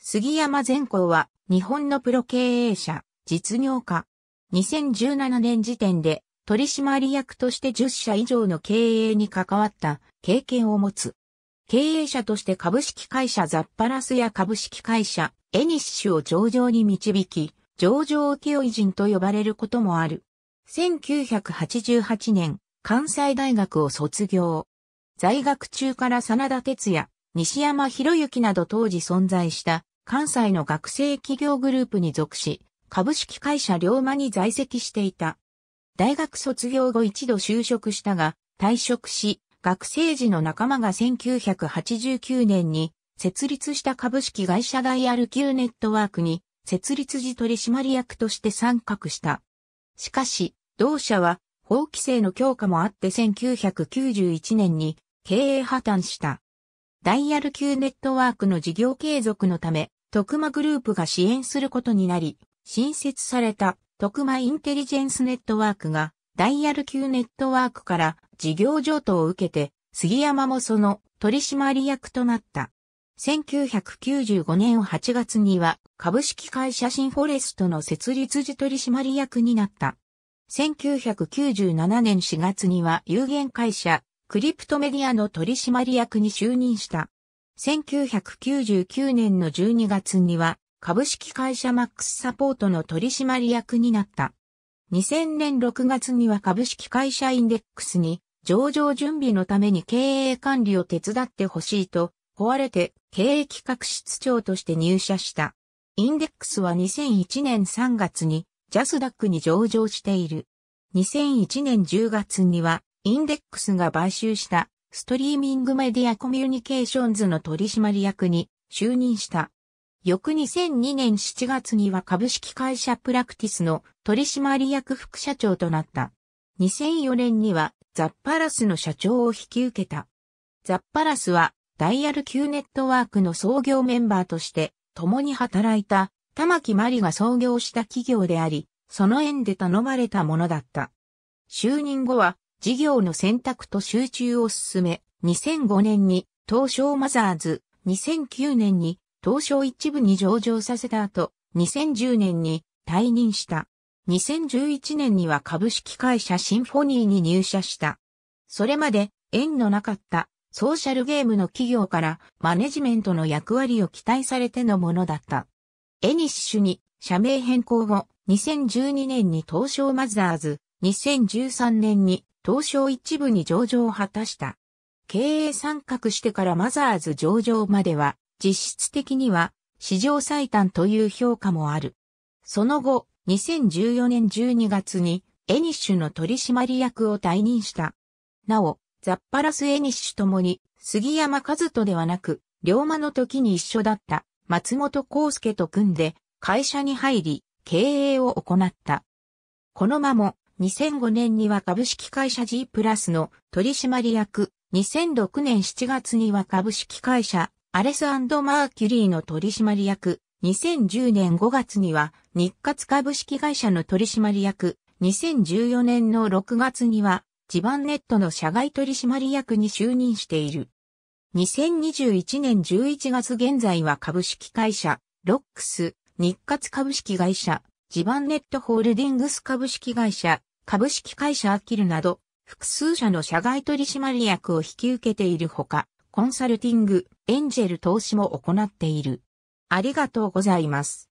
杉山善光は日本のプロ経営者、実業家。2017年時点で取締役として10社以上の経営に関わった経験を持つ。経営者として株式会社ザッパラスや株式会社エニッシュを上場に導き、上場請負人と呼ばれることもある。1988年、関西大学を卒業。在学中から真田哲也、西山博之など当時存在した関西の学生企業グループに属し、株式会社龍馬に在籍していた。大学卒業後一度就職したが、退職し、学生時の仲間が1989年に設立した株式会社ダイヤル q ネットワークに設立時取締役として参画した。しかし、同社は法規制の強化もあって1991年に経営破綻した。ダイヤル級ネットワークの事業継続のため、徳間グループが支援することになり、新設された徳間インテリジェンスネットワークがダイヤル級ネットワークから事業譲渡を受けて、杉山もその取締役となった。1995年8月には株式会社シンフォレストの設立時取締役になった。1997年4月には有限会社クリプトメディアの取締役に就任した。1999年の12月には株式会社マックスサポートの取締役になった。2000年6月には株式会社インデックスに上場準備のために経営管理を手伝ってほしいと、壊れて経営企画室長として入社した。インデックスは2001年3月にジャスダックに上場している。2001年10月にはインデックスが買収したストリーミングメディアコミュニケーションズの取締役に就任した。翌2002年7月には株式会社プラクティスの取締役副社長となった。2004年にはザッパラスの社長を引き受けた。ザッパラスはダイヤル Q ネットワークの創業メンバーとして共に働いた玉木マリが創業した企業であり、その縁で頼まれたものだった。就任後は事業の選択と集中を進め、2005年に東証マザーズ、2009年に東証一部に上場させた後、2010年に退任した。2011年には株式会社シンフォニーに入社した。それまで縁のなかったソーシャルゲームの企業からマネジメントの役割を期待されてのものだった。エニッシュに社名変更後、2012年に東証マザーズ、2013年に東証一部に上場を果たした。経営参画してからマザーズ上場までは、実質的には史上最短という評価もある。その後、2014年12月にエニッシュの取締役を退任した。なお、ザッパラス・エニッシュともに、杉山和人ではなく、龍馬の時に一緒だった松本康介と組んで会社に入り、経営を行った。この間も2005年には株式会社 G プラスの取締役、2006年7月には株式会社アレスマーキュリーの取締役、2010年5月には日活株式会社の取締役、2014年の6月には地盤ネットの社外取締役に就任している。2021年11月現在は株式会社、ロックス、日活株式会社、地盤ネットホールディングス株式会社、株式会社アキルなど、複数社の社外取締役を引き受けているほか、コンサルティング、エンジェル投資も行っている。ありがとうございます。